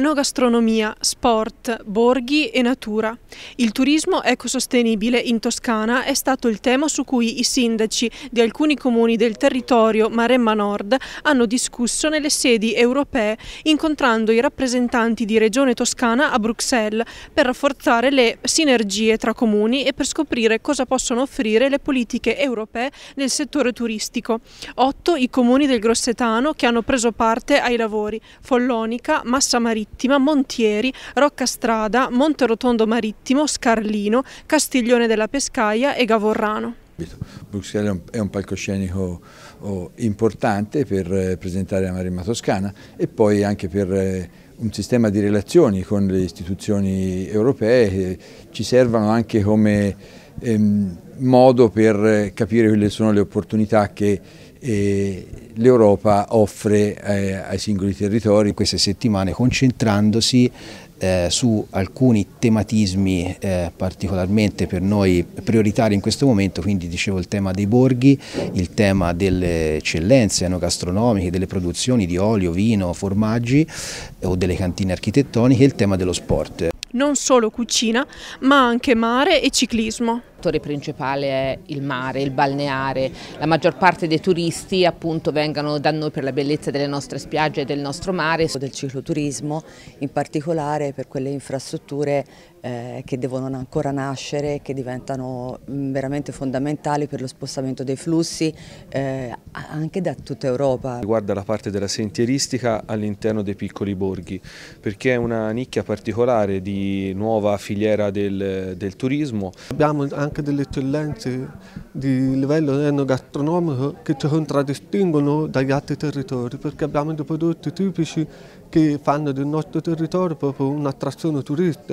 enogastronomia, sport, borghi e natura. Il turismo ecosostenibile in Toscana è stato il tema su cui i sindaci di alcuni comuni del territorio Maremma Nord hanno discusso nelle sedi europee incontrando i rappresentanti di Regione Toscana a Bruxelles per rafforzare le sinergie tra comuni e per scoprire cosa possono offrire le politiche europee nel settore turistico. Otto i comuni del Grossetano che hanno preso parte ai lavori, Follonica, Massa Marittima, Marittima, Montieri, Roccastrada, Monterotondo Marittimo, Scarlino, Castiglione della Pescaia e Gavorrano. Bruxelles è un palcoscenico oh, importante per eh, presentare la Maremma Toscana e poi anche per eh, un sistema di relazioni con le istituzioni europee che eh, ci servono anche come ehm, modo per capire quelle sono le opportunità che eh, l'Europa offre eh, ai singoli territori. Queste settimane concentrandosi eh, su alcuni tematismi eh, particolarmente per noi prioritari in questo momento, quindi dicevo il tema dei borghi, il tema delle eccellenze enogastronomiche, delle produzioni di olio, vino, formaggi eh, o delle cantine architettoniche il tema dello sport. Non solo cucina, ma anche mare e ciclismo fattore principale è il mare, il balneare, la maggior parte dei turisti appunto vengono da noi per la bellezza delle nostre spiagge e del nostro mare. Del cicloturismo, in particolare per quelle infrastrutture eh, che devono ancora nascere, che diventano mm, veramente fondamentali per lo spostamento dei flussi eh, anche da tutta Europa. Riguarda la parte della sentieristica all'interno dei piccoli borghi, perché è una nicchia particolare di nuova filiera del, del turismo. Abbiamo anche anche delle eccellenze di livello enogastronomico che ci contraddistinguono dagli altri territori perché abbiamo dei prodotti tipici che fanno del nostro territorio proprio un'attrazione turistica.